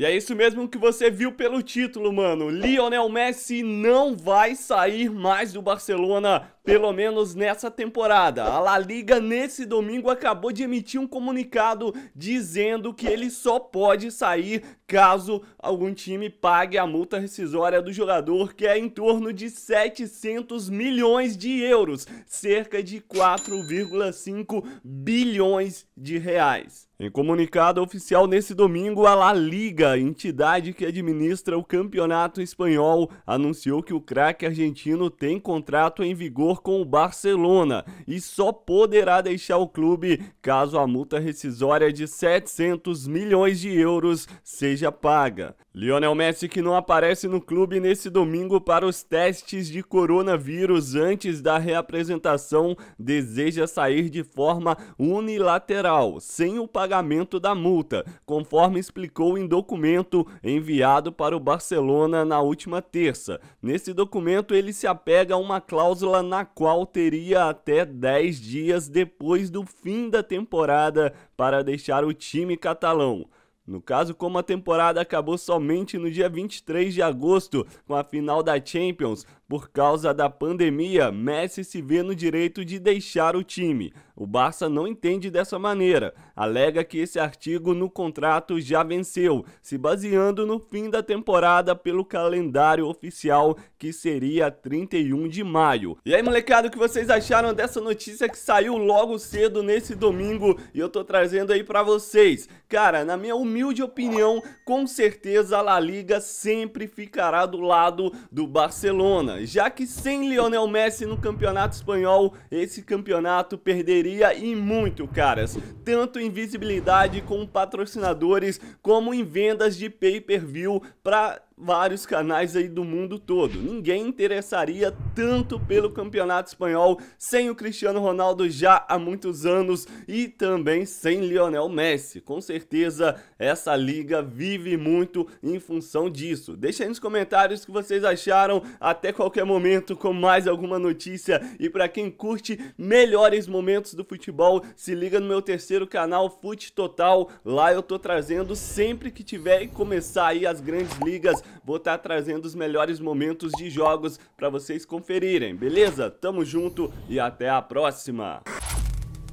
E é isso mesmo que você viu pelo título, mano. Lionel Messi não vai sair mais do Barcelona, pelo menos nessa temporada. A La Liga nesse domingo acabou de emitir um comunicado dizendo que ele só pode sair caso algum time pague a multa rescisória do jogador, que é em torno de 700 milhões de euros, cerca de 4,5 bilhões de reais. Em comunicado oficial nesse domingo, a La Liga, entidade que administra o campeonato espanhol, anunciou que o craque argentino tem contrato em vigor com o Barcelona e só poderá deixar o clube caso a multa rescisória de 700 milhões de euros seja seja paga. Lionel Messi que não aparece no clube nesse domingo para os testes de coronavírus antes da reapresentação deseja sair de forma unilateral, sem o pagamento da multa, conforme explicou em documento enviado para o Barcelona na última terça. Nesse documento ele se apega a uma cláusula na qual teria até 10 dias depois do fim da temporada para deixar o time catalão. No caso, como a temporada acabou somente no dia 23 de agosto, com a final da Champions, por causa da pandemia, Messi se vê no direito de deixar o time. O Barça não entende dessa maneira. Alega que esse artigo no contrato já venceu, se baseando no fim da temporada pelo calendário oficial, que seria 31 de maio. E aí, molecada, o que vocês acharam dessa notícia que saiu logo cedo nesse domingo e eu tô trazendo aí para vocês? Cara, na minha humilde opinião, com certeza a La Liga sempre ficará do lado do Barcelona já que sem Lionel Messi no campeonato espanhol, esse campeonato perderia e muito, caras. Tanto em visibilidade com patrocinadores, como em vendas de pay-per-view para vários canais aí do mundo todo. Ninguém interessaria tanto pelo campeonato espanhol sem o Cristiano Ronaldo já há muitos anos e também sem Lionel Messi. Com certeza essa liga vive muito em função disso. Deixa aí nos comentários o que vocês acharam. Até qualquer momento com mais alguma notícia e para quem curte melhores momentos do futebol, se liga no meu terceiro canal Fute Total. Lá eu tô trazendo sempre que tiver e começar aí as grandes ligas Vou estar tá trazendo os melhores momentos de jogos para vocês conferirem, beleza? Tamo junto e até a próxima!